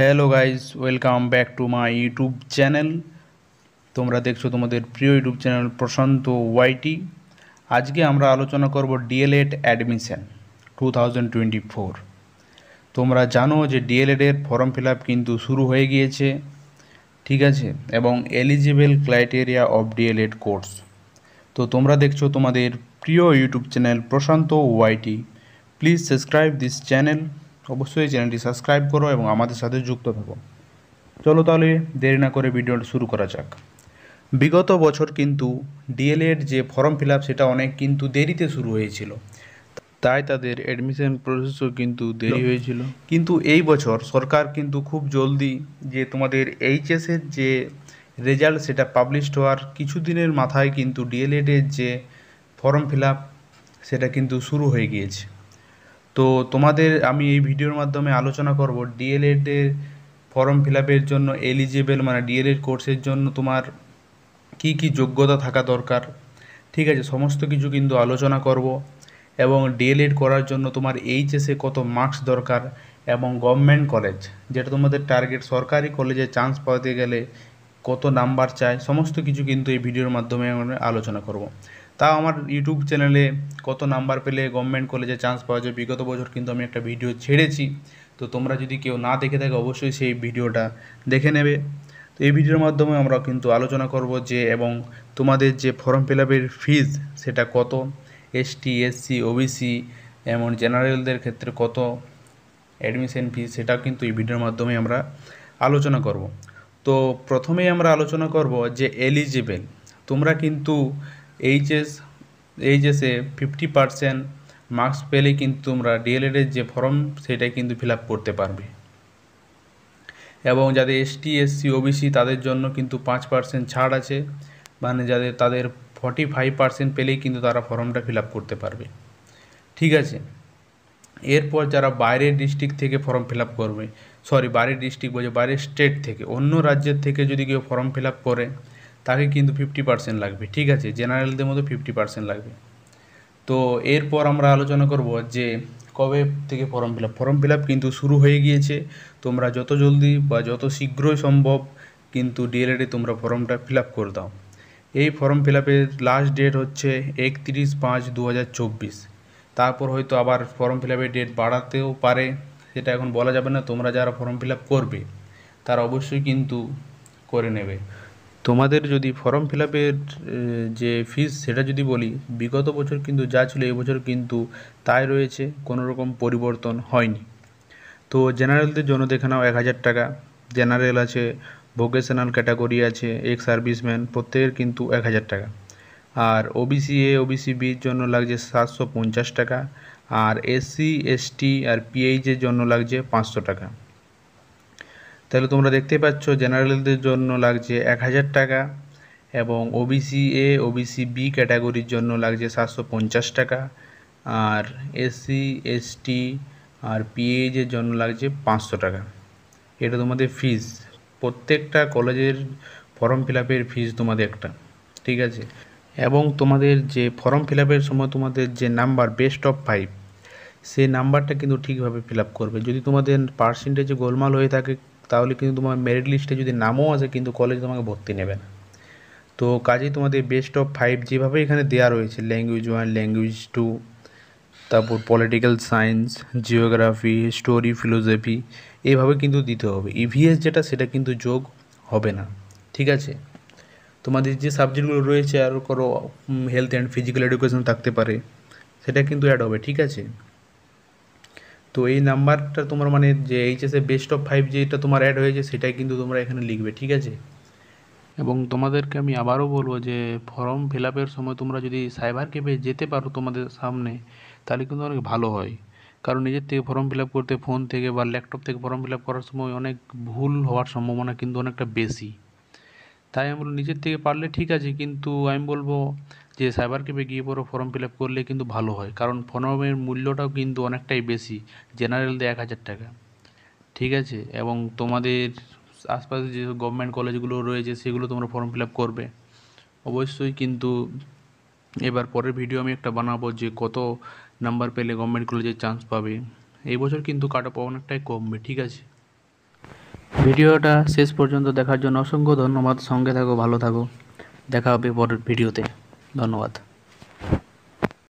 hello guys welcome back to my YouTube channel তোমরা দেখছো তোমাদের প্রিয় ইউটিউব চ্যানেল প্রশান্ত ওয়াইটি আজকে আমরা আলোচনা করব ডিএলএড অ্যাডমিশান টু তোমরা জানো যে ডিএলএডের ফর্ম ফিল কিন্তু শুরু হয়ে গিয়েছে ঠিক আছে এবং eligible criteria of DElEd course তো তোমরা দেখছো তোমাদের প্রিয় YouTube channel Prashant YT please subscribe this channel অবশ্যই চ্যানেলটি সাবস্ক্রাইব করো এবং আমাদের সাথে যুক্ত থাকো চলো তাহলে দেরি না করে ভিডিওটা শুরু করা যাক বিগত বছর কিন্তু ডিএলএড যে ফর্ম ফিল সেটা অনেক কিন্তু দেরিতে শুরু হয়েছিল তাই তাদের অ্যাডমিশন প্রসেসও কিন্তু দেরি হয়েছিল কিন্তু এই বছর সরকার কিন্তু খুব জলদি যে তোমাদের এইচএসের যে রেজাল্ট সেটা পাবলিশড হওয়ার কিছু দিনের মাথায় কিন্তু ডিএলএডের যে ফর্ম ফিল সেটা কিন্তু শুরু হয়ে গিয়েছে তো তোমাদের আমি এই ভিডিওর মাধ্যমে আলোচনা করব ডিএলএডের ফর্ম ফিল আপের জন্য এলিজেবেল মানে ডিএলএড কোর্সের জন্য তোমার কি কি যোগ্যতা থাকা দরকার ঠিক আছে সমস্ত কিছু কিন্তু আলোচনা করব এবং ডিএলএড করার জন্য তোমার এইচএসে কত মার্কস দরকার এবং গভর্নমেন্ট কলেজ যেটা তোমাদের টার্গেট সরকারি কলেজে চান্স পাওয়াতে গেলে কত নাম্বার চাই সমস্ত কিছু কিন্তু এই ভিডিওর মাধ্যমে আমরা আলোচনা করব তাও আমার ইউটিউব চ্যানেলে কত নাম্বার পেলে গভর্নমেন্ট কলেজে চান্স পাওয়া যায় বিগত বছর কিন্তু আমি একটা ভিডিও ছেড়েছি তো তোমরা যদি কেউ না দেখে থাকে অবশ্যই সেই ভিডিওটা দেখে নেবে তো এই ভিডিওর মাধ্যমে আমরা কিন্তু আলোচনা করব যে এবং তোমাদের যে ফর্ম ফিল আপের ফিজ সেটা কত এসটি এসসি ওবিসি এমন জেনারেলদের ক্ষেত্রে কত অ্যাডমিশন ফিজ সেটা কিন্তু এই ভিডিওর মাধ্যমে আমরা আলোচনা করব তো প্রথমেই আমরা আলোচনা করব যে এলিজিবেল তোমরা কিন্তু এইচএস এইচএসে ফিফটি পার্সেন্ট মার্কস পেলে কিন্তু তোমরা ডিএলএডের যে ফর্ম সেটাই কিন্তু ফিল করতে পারবে এবং যাদের এসটি এসসি ওবিসি তাদের জন্য কিন্তু পাঁচ পার্সেন্ট ছাড় আছে মানে যাদের তাদের ফর্টি ফাইভ পার্সেন্ট পেলেই কিন্তু তারা ফর্মটা ফিল করতে পারবে ঠিক আছে এরপর যারা বাইরের ডিস্ট্রিক্ট থেকে ফর্ম ফিল করবে সরি বাইরের ডিস্ট্রিক্ট বলছে বাইরের স্টেট থেকে অন্য রাজ্যের থেকে যদি কেউ ফর্ম ফিল করে তাকে কিন্তু ফিফটি পার্সেন্ট লাগবে ঠিক আছে জেনারেলদের মতো ফিফটি পার্সেন্ট লাগবে তো এরপর আমরা আলোচনা করব যে কবে থেকে form fill up form fill up কিন্তু শুরু হয়ে গিয়েছে তোমরা যত জলদি বা যত শীঘ্রই সম্ভব কিন্তু ডিএলএডে তোমরা ফর্মটা ফিল আপ করে দাও এই ফর্ম ফিল আপের লাস্ট ডেট হচ্ছে একত্রিশ পাঁচ দু তারপর হয়তো আবার ফর্ম ফিল আপের ডেট বাড়াতেও পারে সেটা এখন বলা যাবে না তোমরা যারা ফর্ম ফিল আপ করবে তারা অবশ্যই কিন্তু করে নেবে তোমাদের যদি ফর্ম ফিল আপের যে ফিস সেটা যদি বলি বিগত বছর কিন্তু যা ছিল এবছর কিন্তু তাই রয়েছে কোনো রকম পরিবর্তন হয়নি তো জেনারেলদের জন্য দেখে নাও এক হাজার টাকা জেনারেল আছে ভোকেশনাল ক্যাটাগরি আছে এক্স সার্ভিসম্যান প্রত্যেকের কিন্তু এক হাজার টাকা আর ওবিসি এ ওবিসি বির জন্য লাগছে সাতশো পঞ্চাশ টাকা আর এসসি এসটি আর পিএইচের জন্য লাগছে পাঁচশো টাকা তাহলে তোমরা দেখতে পাচ্ছ জেনারেলদের জন্য লাগছে এক হাজার টাকা এবং ওবিসি এ ওবিসি বি ক্যাটাগরির জন্য লাগছে সাতশো পঞ্চাশ টাকা আর এসসি এসটি আর পিএইচের জন্য লাগছে পাঁচশো টাকা এটা তোমাদের ফিস প্রত্যেকটা কলেজের ফর্ম ফিল আপের ফিস তোমাদের একটা ঠিক আছে এবং তোমাদের যে ফর্ম ফিল আপের সময় তোমাদের যে নাম্বার বেস্ট অফ ফাইভ সেই নাম্বারটা কিন্তু ঠিকভাবে ফিল আপ করবে যদি তোমাদের পার্সেন্টেজে গোলমাল হয়ে থাকে তাহলে কিন্তু তোমার মেরিট লিস্টে যদি নামও আছে কিন্তু কলেজ তোমাকে ভর্তি নেবে না তো কাজেই তোমাদের বেস্ট অফ ফাইভ যেভাবে এখানে দেওয়া রয়েছে ল্যাঙ্গুয়েজ ওয়ান ল্যাঙ্গুয়েজ টু তারপর political science geography story philosophy এভাবে কিন্তু দিতে হবে ইভিএস যেটা সেটা কিন্তু যোগ হবে না ঠিক আছে তোমাদের যে সাবজেক্টগুলো রয়েছে আর করো হেলথ অ্যান্ড ফিজিক্যাল এডুকেশন থাকতে পারে সেটা কিন্তু অ্যাড হবে ঠিক আছে তো এই নাম্বারটা তোমার মানে যে এইচএসে বেস্ট অফ ফাইভ যেটা তোমার অ্যাড হয়েছে সেটাই কিন্তু তোমরা এখানে লিখবে ঠিক আছে এবং তোমাদেরকে আমি আবারও বলবো যে ফর্ম ফিল আপের সময় তোমরা যদি সাইবার ক্যাফে যেতে পারো তোমাদের সামনে তাহলে কিন্তু অনেক ভালো হয় কারণ নিজের থেকে ফর্ম ফিল আপ করতে ফোন থেকে বা ল্যাপটপ থেকে ফর্ম ফিল আপ করার সময় অনেক ভুল হওয়ার সম্ভাবনা কিন্তু অনেকটা বেশি তাই আমি বলবো নিজের থেকে পারলে ঠিক আছে কিন্তু আমি বলবো যে সাইবার ক্যাফে গিয়ে বড় ফর্ম ফিল আপ করলে কিন্তু ভালো হয় কারণ ফর্মের মূল্যটাও কিন্তু অনেকটাই বেশি জেনারেল দিয়ে এক হাজার টাকা ঠিক আছে এবং তোমাদের আশপাশে যে গভর্নমেন্ট কলেজগুলো রয়েছে সেগুলো তোমরা ফর্ম ফিল আপ করবে অবশ্যই কিন্তু এবার পরের ভিডিও আমি একটা বানাবো যে কত নাম্বার পেলে গভর্নমেন্ট কলেজে চান্স পাবে এই বছর কিন্তু কাট অফ অনেকটাই কমবে ঠিক আছে ভিডিওটা শেষ পর্যন্ত দেখার জন্য অসংখ্য ধন্যবাদ সঙ্গে থাকো ভালো থাকো দেখা হবে পরের ভিডিওতে ধন্যবাদ